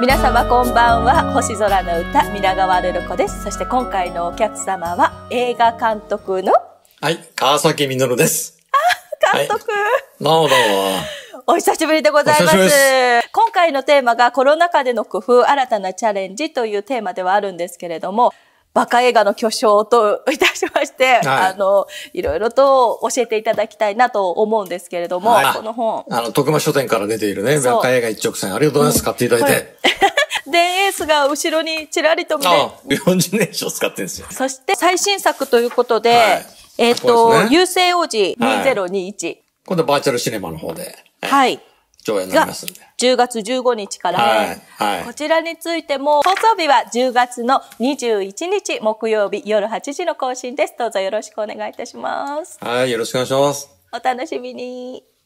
皆様こんばんは星空の歌皆川るる子ですそして今回のお客様は映画監督のはい川崎みのるですあ監督、どうどうもお久しぶりでございます今回のテーマがコロナ禍での工夫新たなチャレンジというテーマではあるんですけれどもバカ映画の巨匠といたしまして、はい、あの、いろいろと教えていただきたいなと思うんですけれども、はい、この本。あの、徳間書店から出ているね、バカ映画一直線、ありがとうございます。買っていただいて。ースが後ろにちらりと見える。40年以上使ってるんですよ。そして最新作ということで、はい、えっ、ー、と、ね、優勢王子2021。はい、今度バーチャルシネマの方で。はい。上映になりますんで。10月15日から、ねはいはい、こちらについても、放送日は10月の21日木曜日夜8時の更新です。どうぞよろしくお願いいたします。はい、よろしくお願いします。お楽しみに。